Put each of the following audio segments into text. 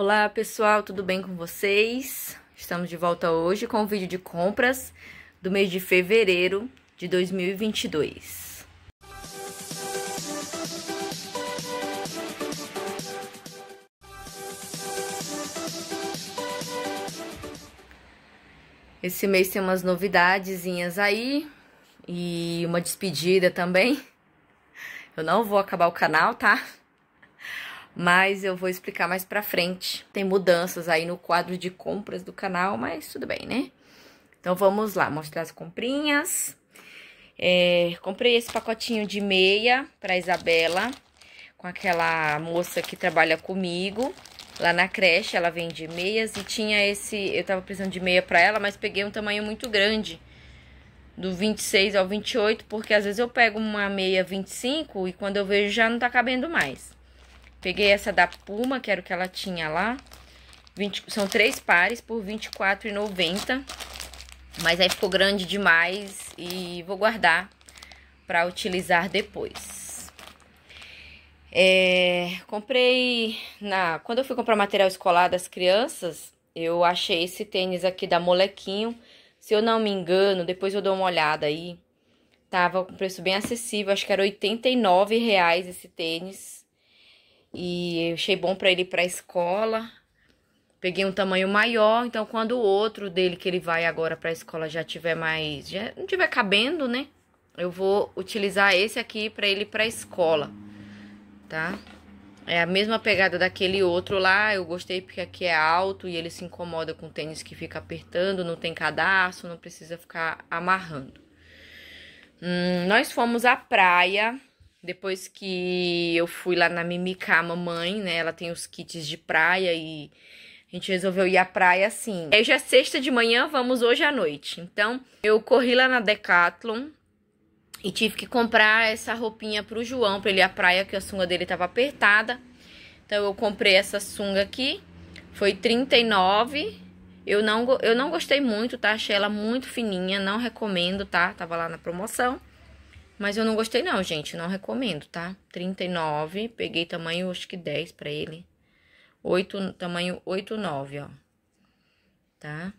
Olá pessoal, tudo bem com vocês? Estamos de volta hoje com o vídeo de compras do mês de fevereiro de 2022. Esse mês tem umas novidadezinhas aí e uma despedida também. Eu não vou acabar o canal, tá? mas eu vou explicar mais pra frente. Tem mudanças aí no quadro de compras do canal, mas tudo bem, né? Então vamos lá, mostrar as comprinhas. É, comprei esse pacotinho de meia pra Isabela, com aquela moça que trabalha comigo. Lá na creche ela vende meias e tinha esse... Eu tava precisando de meia pra ela, mas peguei um tamanho muito grande do 26 ao 28, porque às vezes eu pego uma meia 25 e quando eu vejo já não tá cabendo mais. Peguei essa da Puma, que era o que ela tinha lá. 20, são três pares por R$24,90. Mas aí ficou grande demais e vou guardar para utilizar depois. É, comprei na quando eu fui comprar material escolar das crianças, eu achei esse tênis aqui da Molequinho. Se eu não me engano, depois eu dou uma olhada aí. Tava com preço bem acessível, acho que era R$89,00 reais esse tênis. E achei bom para ele ir pra escola. Peguei um tamanho maior, então quando o outro dele que ele vai agora pra escola já tiver mais, já não tiver cabendo, né? Eu vou utilizar esse aqui para ele ir pra escola, tá? É a mesma pegada daquele outro lá, eu gostei porque aqui é alto e ele se incomoda com o tênis que fica apertando, não tem cadarço, não precisa ficar amarrando. Hum, nós fomos à praia, depois que eu fui lá na Mimicá, a mamãe, né? Ela tem os kits de praia e a gente resolveu ir à praia assim. É já sexta de manhã, vamos hoje à noite. Então, eu corri lá na Decathlon e tive que comprar essa roupinha pro João pra ele ir à praia, que a sunga dele tava apertada. Então, eu comprei essa sunga aqui. Foi 39. Eu não, eu não gostei muito, tá? Achei ela muito fininha, não recomendo, tá? Tava lá na promoção. Mas eu não gostei não, gente, não recomendo, tá? 39, peguei tamanho acho que 10 pra ele. 8, tamanho 8, 9, ó. Tá?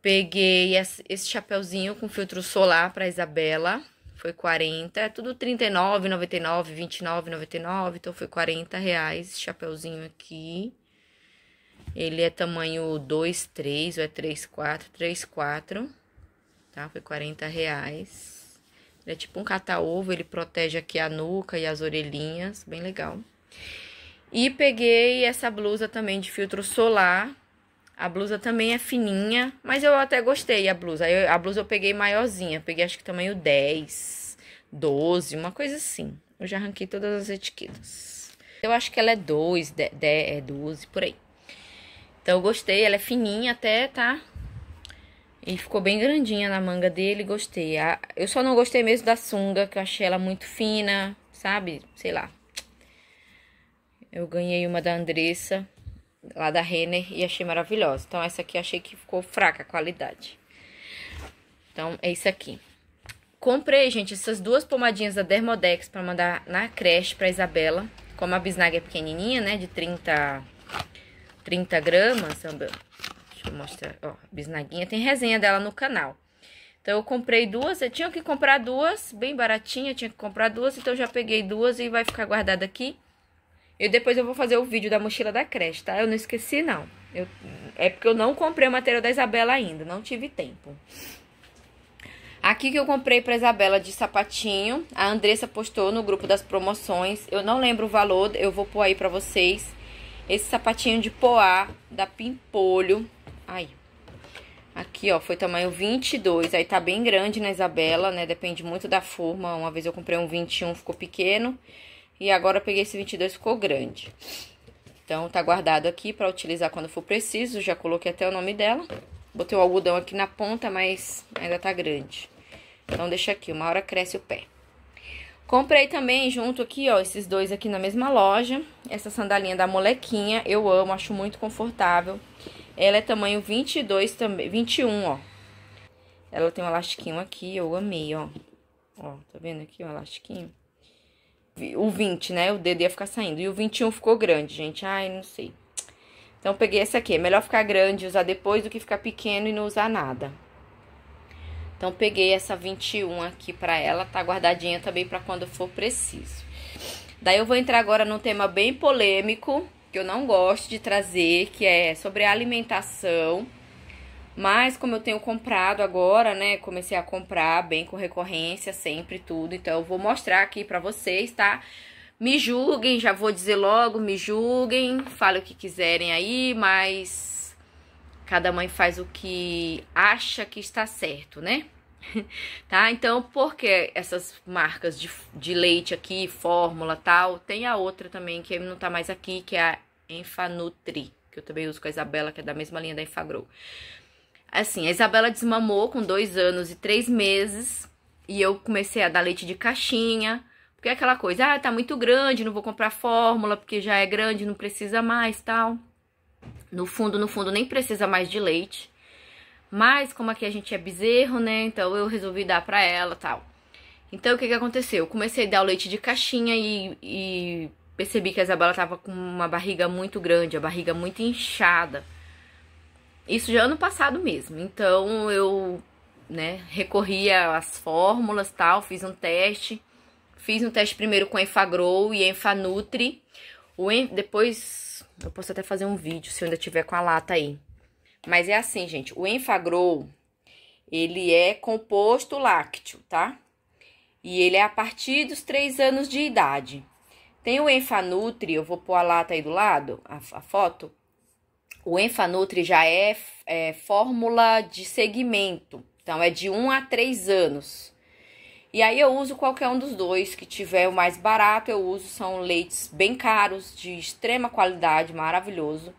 Peguei esse chapéuzinho com filtro solar pra Isabela. Foi 40, é tudo 39, 99, 29, 99, então foi 40 reais esse chapéuzinho aqui. Ele é tamanho 2, 3, ou é 3, 4, 3, 4, tá? Foi 40 reais é tipo um cata-ovo, ele protege aqui a nuca e as orelhinhas, bem legal. E peguei essa blusa também de filtro solar. A blusa também é fininha, mas eu até gostei a blusa. Eu, a blusa eu peguei maiorzinha, peguei acho que tamanho 10, 12, uma coisa assim. Eu já arranquei todas as etiquetas. Eu acho que ela é 2, 10, 12, por aí. Então eu gostei, ela é fininha até, tá? E ficou bem grandinha na manga dele, gostei. A, eu só não gostei mesmo da sunga, que eu achei ela muito fina, sabe? Sei lá. Eu ganhei uma da Andressa, lá da Renner, e achei maravilhosa. Então, essa aqui achei que ficou fraca a qualidade. Então, é isso aqui. Comprei, gente, essas duas pomadinhas da Dermodex para mandar na creche pra Isabela. Como a bisnaga é pequenininha, né, de 30, 30 gramas, Deixa eu mostrar. Ó, bisnaguinha tem resenha dela no canal. Então, eu comprei duas. Eu tinha que comprar duas, bem baratinha. Tinha que comprar duas, então eu já peguei duas e vai ficar guardada aqui. E depois eu vou fazer o vídeo da mochila da creche, tá? Eu não esqueci, não. Eu, é porque eu não comprei o material da Isabela ainda, não tive tempo. Aqui que eu comprei pra Isabela de sapatinho. A Andressa postou no grupo das promoções. Eu não lembro o valor, eu vou pôr aí pra vocês. Esse sapatinho de poá, da Pimpolho. Ai. Aqui, ó, foi tamanho 22. Aí tá bem grande na Isabela, né? Depende muito da forma. Uma vez eu comprei um 21, ficou pequeno. E agora eu peguei esse 22, ficou grande. Então, tá guardado aqui pra utilizar quando for preciso. Já coloquei até o nome dela. Botei o algodão aqui na ponta, mas ainda tá grande. Então, deixa aqui. Uma hora cresce o pé. Comprei também junto aqui, ó, esses dois aqui na mesma loja. Essa sandalinha da molequinha, eu amo, acho muito confortável. Ela é tamanho 22 também, 21, ó. Ela tem um elastiquinho aqui, eu amei, ó. Ó, tá vendo aqui o um elastiquinho? O 20, né? O dedo ia ficar saindo. E o 21 ficou grande, gente. Ai, não sei. Então, peguei essa aqui. É melhor ficar grande e usar depois do que ficar pequeno e não usar nada. Então, peguei essa 21 aqui pra ela. Tá guardadinha também pra quando for preciso. Daí, eu vou entrar agora num tema bem polêmico que eu não gosto de trazer, que é sobre alimentação. Mas como eu tenho comprado agora, né, comecei a comprar bem com recorrência, sempre tudo, então eu vou mostrar aqui pra vocês, tá? Me julguem, já vou dizer logo, me julguem, falem o que quiserem aí, mas cada mãe faz o que acha que está certo, né? tá? Então, porque essas marcas de, de leite aqui, fórmula tal, tem a outra também que não tá mais aqui, que é a Enfanutri, que eu também uso com a Isabela, que é da mesma linha da Enfagro. Assim, a Isabela desmamou com dois anos e três meses, e eu comecei a dar leite de caixinha, porque é aquela coisa, ah, tá muito grande, não vou comprar fórmula, porque já é grande, não precisa mais, tal. No fundo, no fundo, nem precisa mais de leite. Mas, como aqui a gente é bezerro, né? Então eu resolvi dar pra ela tal. Então o que que aconteceu? Eu comecei a dar o leite de caixinha e, e percebi que a Isabela tava com uma barriga muito grande, a barriga muito inchada. Isso já é ano passado mesmo. Então eu, né, recorri às fórmulas tal, fiz um teste. Fiz um teste primeiro com a Enfagrow e a Enfanutri. O en... Depois eu posso até fazer um vídeo se eu ainda tiver com a lata aí. Mas é assim, gente, o Enfagrow ele é composto lácteo, tá? E ele é a partir dos 3 anos de idade. Tem o Enfanutri, eu vou pôr a lata aí do lado, a, a foto. O Enfanutri já é, é, fórmula de segmento, então é de 1 a 3 anos. E aí eu uso qualquer um dos dois, que tiver o mais barato eu uso, são leites bem caros, de extrema qualidade, maravilhoso.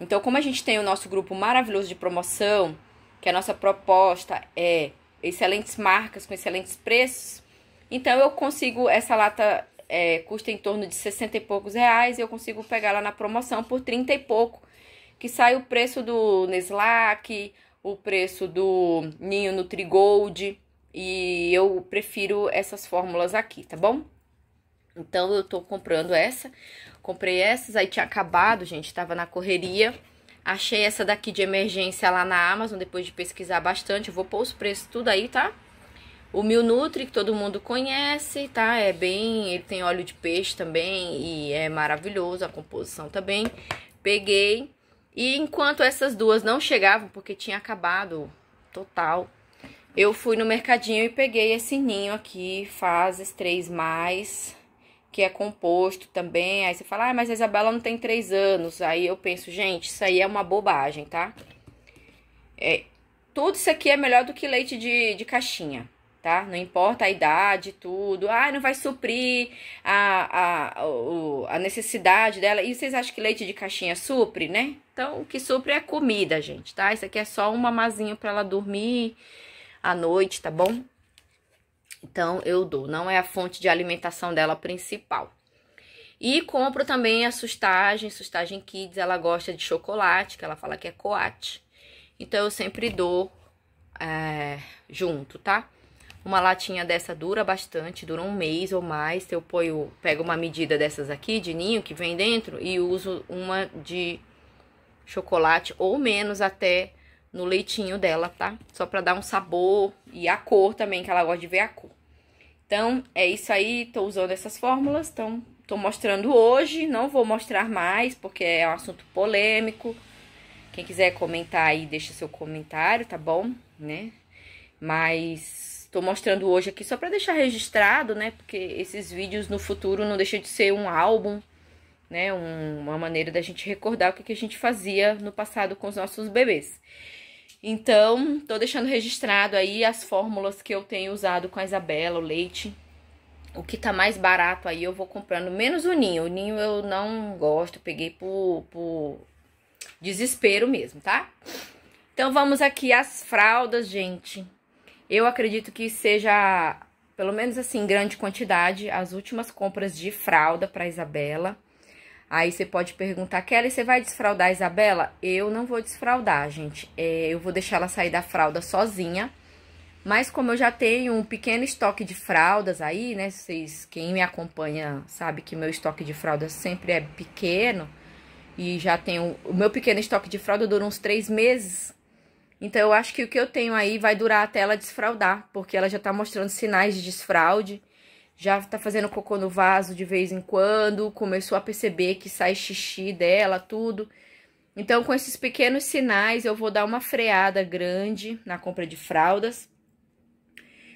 Então, como a gente tem o nosso grupo maravilhoso de promoção, que a nossa proposta é excelentes marcas com excelentes preços, então eu consigo, essa lata é, custa em torno de 60 e poucos reais, e eu consigo pegar lá na promoção por 30 e pouco, que sai o preço do Neslac, o preço do Ninho Nutrigold, e eu prefiro essas fórmulas aqui, tá bom? Então eu tô comprando essa. Comprei essas, aí tinha acabado, gente, tava na correria. Achei essa daqui de emergência lá na Amazon, depois de pesquisar bastante. Eu vou pôr os preços tudo aí, tá? O Mil Nutri que todo mundo conhece, tá? É bem... Ele tem óleo de peixe também e é maravilhoso a composição também. Peguei. E enquanto essas duas não chegavam, porque tinha acabado total, eu fui no mercadinho e peguei esse ninho aqui, fases 3+, mais que é composto também. Aí você fala, ah, mas a Isabela não tem três anos. Aí eu penso, gente, isso aí é uma bobagem, tá? É, tudo isso aqui é melhor do que leite de, de caixinha, tá? Não importa a idade, tudo. Ah, não vai suprir a, a, a necessidade dela. E vocês acham que leite de caixinha supre, né? Então, o que supre é comida, gente, tá? Isso aqui é só uma masinha para ela dormir à noite, tá bom? Então, eu dou. Não é a fonte de alimentação dela principal. E compro também a sustagem, sustagem kids, ela gosta de chocolate, que ela fala que é coate. Então eu sempre dou é, junto, tá? Uma latinha dessa dura bastante, dura um mês ou mais. Eu ponho, pego uma medida dessas aqui de ninho que vem dentro e uso uma de chocolate ou menos até no leitinho dela, tá? Só pra dar um sabor e a cor também, que ela gosta de ver a cor. Então, é isso aí, tô usando essas fórmulas, então tô mostrando hoje, não vou mostrar mais, porque é um assunto polêmico. Quem quiser comentar aí, deixa seu comentário, tá bom? Né? Mas tô mostrando hoje aqui só pra deixar registrado, né? Porque esses vídeos no futuro não deixam de ser um álbum, né? Um, uma maneira da gente recordar o que, que a gente fazia no passado com os nossos bebês. Então, tô deixando registrado aí as fórmulas que eu tenho usado com a Isabela, o leite. O que tá mais barato aí eu vou comprando, menos o ninho. O ninho eu não gosto, peguei por, por desespero mesmo, tá? Então vamos aqui às fraldas, gente. Eu acredito que seja, pelo menos assim, grande quantidade, as últimas compras de fralda para Isabela. Aí você pode perguntar, Kelly, você vai desfraldar a Isabela? Eu não vou desfraldar, gente. É, eu vou deixar ela sair da fralda sozinha. Mas como eu já tenho um pequeno estoque de fraldas aí, né? Vocês, quem me acompanha sabe que meu estoque de fraldas sempre é pequeno. E já tenho... O meu pequeno estoque de fralda dura uns três meses. Então, eu acho que o que eu tenho aí vai durar até ela desfraldar. Porque ela já tá mostrando sinais de desfraude já tá fazendo cocô no vaso de vez em quando, começou a perceber que sai xixi dela, tudo. Então, com esses pequenos sinais, eu vou dar uma freada grande na compra de fraldas.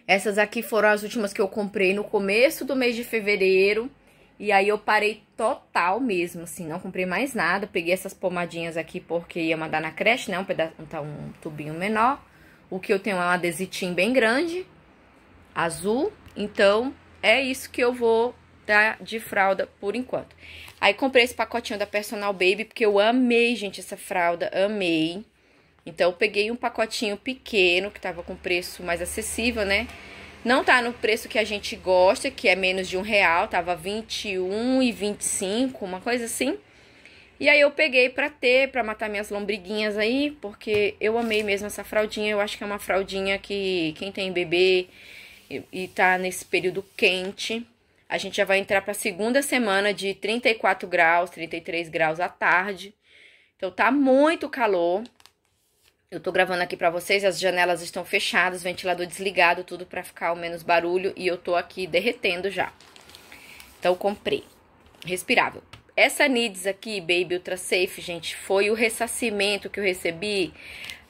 Essas aqui foram as últimas que eu comprei no começo do mês de fevereiro. E aí eu parei total mesmo, assim, não comprei mais nada. Peguei essas pomadinhas aqui porque ia mandar na creche, né? Um, pedaço, tá um tubinho menor. O que eu tenho é um adesitinho bem grande, azul. Então, é isso que eu vou dar de fralda por enquanto. Aí comprei esse pacotinho da Personal Baby, porque eu amei, gente, essa fralda, amei. Então eu peguei um pacotinho pequeno, que tava com preço mais acessível, né? Não tá no preço que a gente gosta, que é menos de um real, tava 21 e 25, uma coisa assim. E aí eu peguei pra ter, pra matar minhas lombriguinhas aí, porque eu amei mesmo essa fraldinha. Eu acho que é uma fraldinha que quem tem bebê e tá nesse período quente. A gente já vai entrar para a segunda semana de 34 graus, 33 graus à tarde. Então tá muito calor. Eu tô gravando aqui para vocês, as janelas estão fechadas, ventilador desligado, tudo para ficar o menos barulho e eu tô aqui derretendo já. Então comprei. Respirável. Essa NIDS aqui, Baby Ultra Safe, gente, foi o ressacimento que eu recebi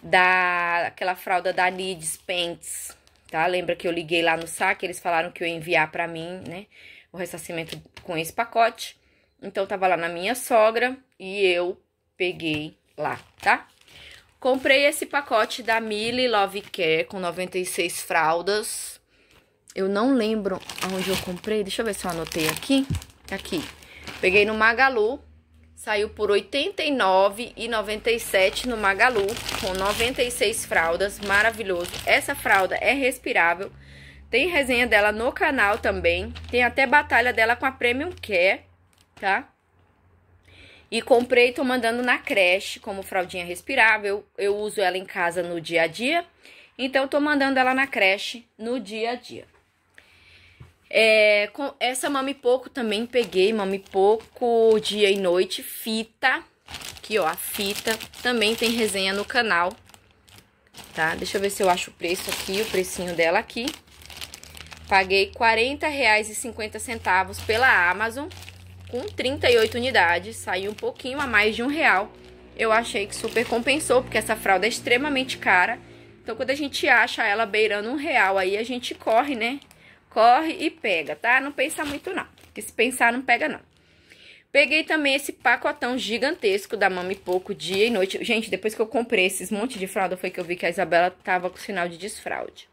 daquela aquela fralda da NIDS Pants tá? Lembra que eu liguei lá no saque, eles falaram que eu ia enviar para mim, né, o ressarcimento com esse pacote. Então, tava lá na minha sogra e eu peguei lá, tá? Comprei esse pacote da Millie Love Care com 96 fraldas. Eu não lembro aonde eu comprei, deixa eu ver se eu anotei aqui. Aqui. Peguei no Magalu, Saiu por R$ 89,97 no Magalu, com 96 fraldas, maravilhoso. Essa fralda é respirável. Tem resenha dela no canal também. Tem até batalha dela com a Premium Care, tá? E comprei, tô mandando na creche como fraldinha respirável. Eu uso ela em casa no dia a dia. Então, tô mandando ela na creche no dia a dia. É, com essa Mami Pouco também peguei, Mami Pouco dia e noite, fita. Aqui, ó, a fita. Também tem resenha no canal, tá? Deixa eu ver se eu acho o preço aqui, o precinho dela aqui. Paguei R$ 40,50 pela Amazon, com 38 unidades, saiu um pouquinho a mais de um real. Eu achei que super compensou, porque essa fralda é extremamente cara. Então, quando a gente acha ela beirando um real, aí a gente corre, né? corre e pega, tá? Não pensa muito não, porque se pensar não pega não. Peguei também esse pacotão gigantesco da Mami Pouco, dia e noite. Gente, depois que eu comprei esses monte de fralda, foi que eu vi que a Isabela tava com sinal de desfraude.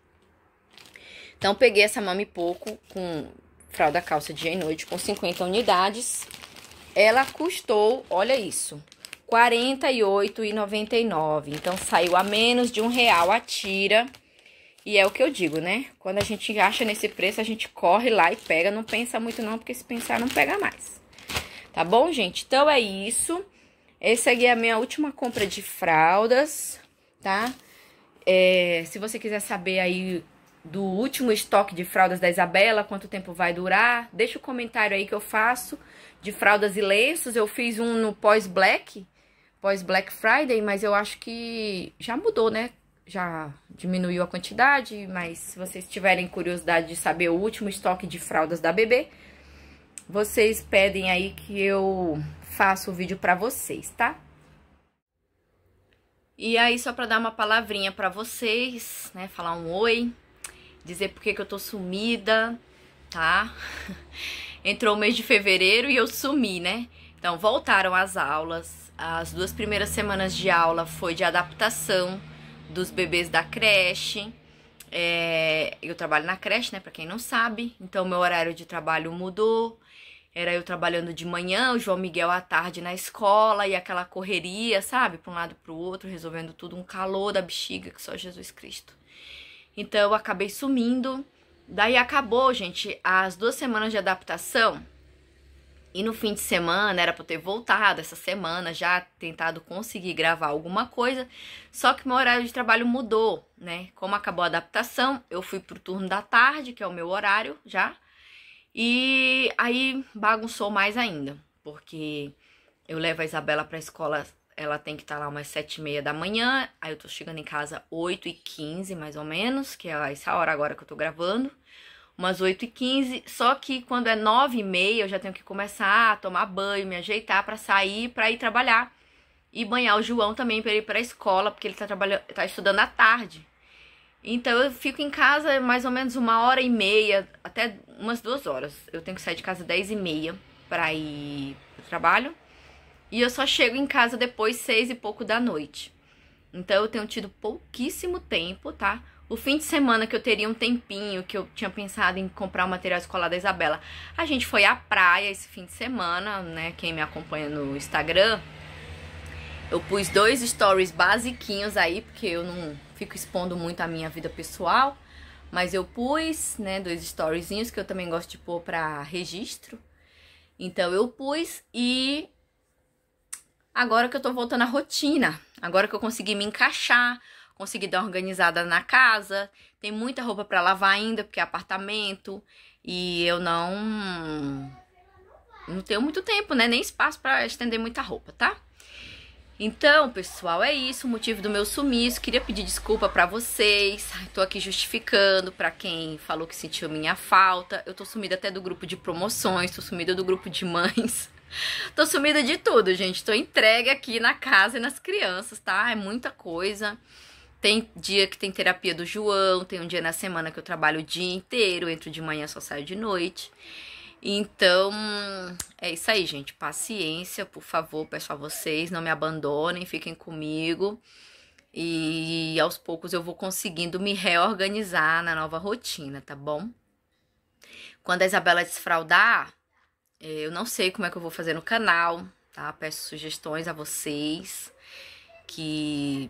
Então, peguei essa Mami Pouco com fralda calça dia e noite com 50 unidades. Ela custou, olha isso, R$ 48,99. Então, saiu a menos de um real a tira. E é o que eu digo, né? Quando a gente acha nesse preço, a gente corre lá e pega. Não pensa muito não, porque se pensar, não pega mais. Tá bom, gente? Então é isso. Essa aqui é a minha última compra de fraldas, tá? É, se você quiser saber aí do último estoque de fraldas da Isabela, quanto tempo vai durar, deixa o um comentário aí que eu faço de fraldas e lenços. Eu fiz um no pós-black, pós-Black Friday, mas eu acho que já mudou, né? já diminuiu a quantidade, mas se vocês tiverem curiosidade de saber o último estoque de fraldas da bebê, vocês pedem aí que eu faça o vídeo para vocês, tá? E aí, só para dar uma palavrinha para vocês, né, falar um oi, dizer por que que eu tô sumida, tá? Entrou o mês de fevereiro e eu sumi, né? Então, voltaram as aulas, as duas primeiras semanas de aula foi de adaptação, dos bebês da creche. É, eu trabalho na creche, né? Pra quem não sabe. Então, meu horário de trabalho mudou. Era eu trabalhando de manhã, o João Miguel à tarde na escola e aquela correria, sabe? Pra um lado pro outro, resolvendo tudo, um calor da bexiga que só Jesus Cristo. Então, eu acabei sumindo. Daí acabou, gente, as duas semanas de adaptação e no fim de semana era para ter voltado essa semana já tentado conseguir gravar alguma coisa, só que meu horário de trabalho mudou, né? Como acabou a adaptação, eu fui pro turno da tarde, que é o meu horário já. E aí bagunçou mais ainda, porque eu levo a Isabela pra escola, ela tem que estar tá lá umas sete e meia da manhã, aí eu tô chegando em casa oito e quinze mais ou menos, que é essa hora agora que eu tô gravando umas 8h15. Só que quando é 9h30 eu já tenho que começar a tomar banho, me ajeitar para sair, para ir trabalhar. E banhar o João também para ir para a escola, porque ele está trabalhando, tá estudando à tarde. Então eu fico em casa mais ou menos uma hora e meia, até umas duas horas. Eu tenho que sair de casa dez e meia para ir o trabalho. E eu só chego em casa depois seis e pouco da noite. Então eu tenho tido pouquíssimo tempo, tá? o fim de semana que eu teria um tempinho, que eu tinha pensado em comprar o material escolar da Isabela, a gente foi à praia esse fim de semana, né? Quem me acompanha no Instagram, eu pus dois stories basiquinhos aí, porque eu não fico expondo muito a minha vida pessoal, mas eu pus, né, dois storyzinhos que eu também gosto de pôr pra registro. Então eu pus e agora que eu tô voltando à rotina, agora que eu consegui me encaixar, conseguir dar organizada na casa. Tem muita roupa para lavar ainda, porque é apartamento. E eu não não tenho muito tempo, né? Nem espaço para estender muita roupa, tá? Então, pessoal, é isso o motivo do meu sumiço. Queria pedir desculpa para vocês. Tô aqui justificando para quem falou que sentiu minha falta. Eu tô sumida até do grupo de promoções, tô sumida do grupo de mães. tô sumida de tudo, gente. Tô entregue aqui na casa e nas crianças, tá? É muita coisa. Tem dia que tem terapia do João, tem um dia na semana que eu trabalho o dia inteiro, entro de manhã, só saio de noite. Então, é isso aí, gente. Paciência, por favor, peço a vocês, não me abandonem, fiquem comigo. E aos poucos eu vou conseguindo me reorganizar na nova rotina, tá bom? Quando a Isabela desfraudar, é, eu não sei como é que eu vou fazer no canal, tá? Peço sugestões a vocês que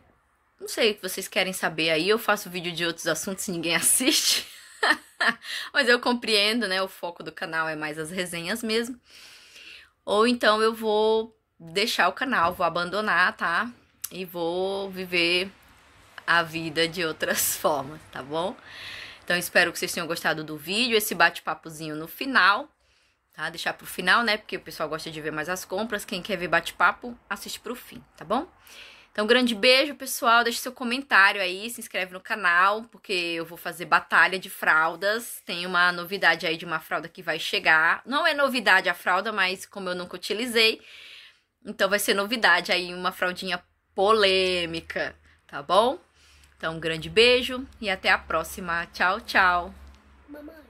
não sei o que vocês querem saber aí, eu faço vídeo de outros assuntos e ninguém assiste. Mas eu compreendo, né? O foco do canal é mais as resenhas mesmo. Ou então eu vou deixar o canal, vou abandonar, tá? E vou viver a vida de outras formas, tá bom? Então espero que vocês tenham gostado do vídeo, esse bate-papozinho no final, tá? Deixar pro final, né? Porque o pessoal gosta de ver mais as compras, quem quer ver bate-papo, assiste pro fim, tá bom? Então, grande beijo, pessoal. Deixe seu comentário aí, se inscreve no canal, porque eu vou fazer batalha de fraldas. Tem uma novidade aí de uma fralda que vai chegar. Não é novidade a fralda, mas como eu nunca utilizei, então vai ser novidade aí uma fraldinha polêmica, tá bom? Então, um grande beijo e até a próxima. Tchau, tchau. Mamãe.